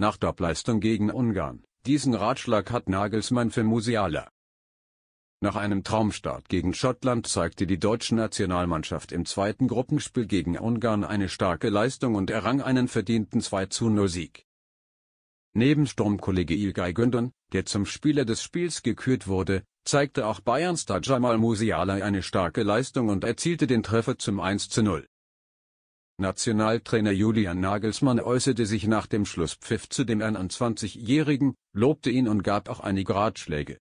nach Topleistung gegen Ungarn. Diesen Ratschlag hat Nagelsmann für Musiala. Nach einem Traumstart gegen Schottland zeigte die deutsche Nationalmannschaft im zweiten Gruppenspiel gegen Ungarn eine starke Leistung und errang einen verdienten 2 0 Sieg. Neben Sturmkollege Ilkay Gündon, der zum Spieler des Spiels gekürt wurde, zeigte auch Bayern-Star Jamal Musiala eine starke Leistung und erzielte den Treffer zum 1-0. Nationaltrainer Julian Nagelsmann äußerte sich nach dem Schlusspfiff zu dem 21-Jährigen, lobte ihn und gab auch einige Ratschläge.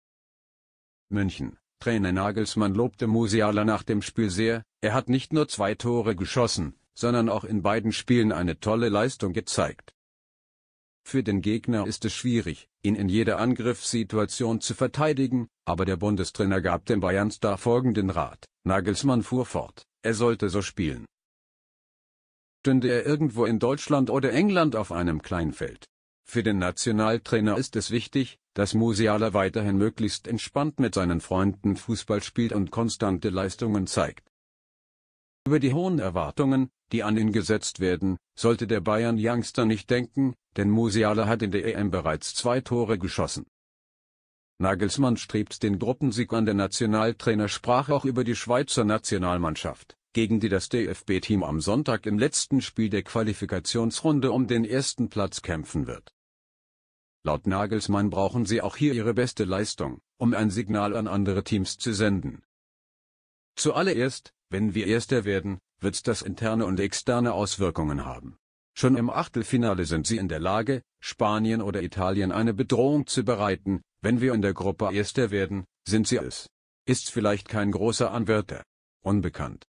München Trainer Nagelsmann lobte Musiala nach dem Spiel sehr, er hat nicht nur zwei Tore geschossen, sondern auch in beiden Spielen eine tolle Leistung gezeigt. Für den Gegner ist es schwierig, ihn in jeder Angriffssituation zu verteidigen, aber der Bundestrainer gab dem Bayernstar folgenden Rat. Nagelsmann fuhr fort, er sollte so spielen, stünde er irgendwo in Deutschland oder England auf einem Kleinfeld. Für den Nationaltrainer ist es wichtig, dass Musiala weiterhin möglichst entspannt mit seinen Freunden Fußball spielt und konstante Leistungen zeigt. Über die hohen Erwartungen, die an ihn gesetzt werden, sollte der Bayern-Youngster nicht denken, denn Musiala hat in der EM bereits zwei Tore geschossen. Nagelsmann strebt den Gruppensieg an, der Nationaltrainer sprach auch über die Schweizer Nationalmannschaft gegen die das DFB-Team am Sonntag im letzten Spiel der Qualifikationsrunde um den ersten Platz kämpfen wird. Laut Nagelsmann brauchen sie auch hier ihre beste Leistung, um ein Signal an andere Teams zu senden. Zuallererst, wenn wir Erster werden, wird das interne und externe Auswirkungen haben. Schon im Achtelfinale sind sie in der Lage, Spanien oder Italien eine Bedrohung zu bereiten, wenn wir in der Gruppe Erster werden, sind sie es. Ist vielleicht kein großer Anwärter. Unbekannt.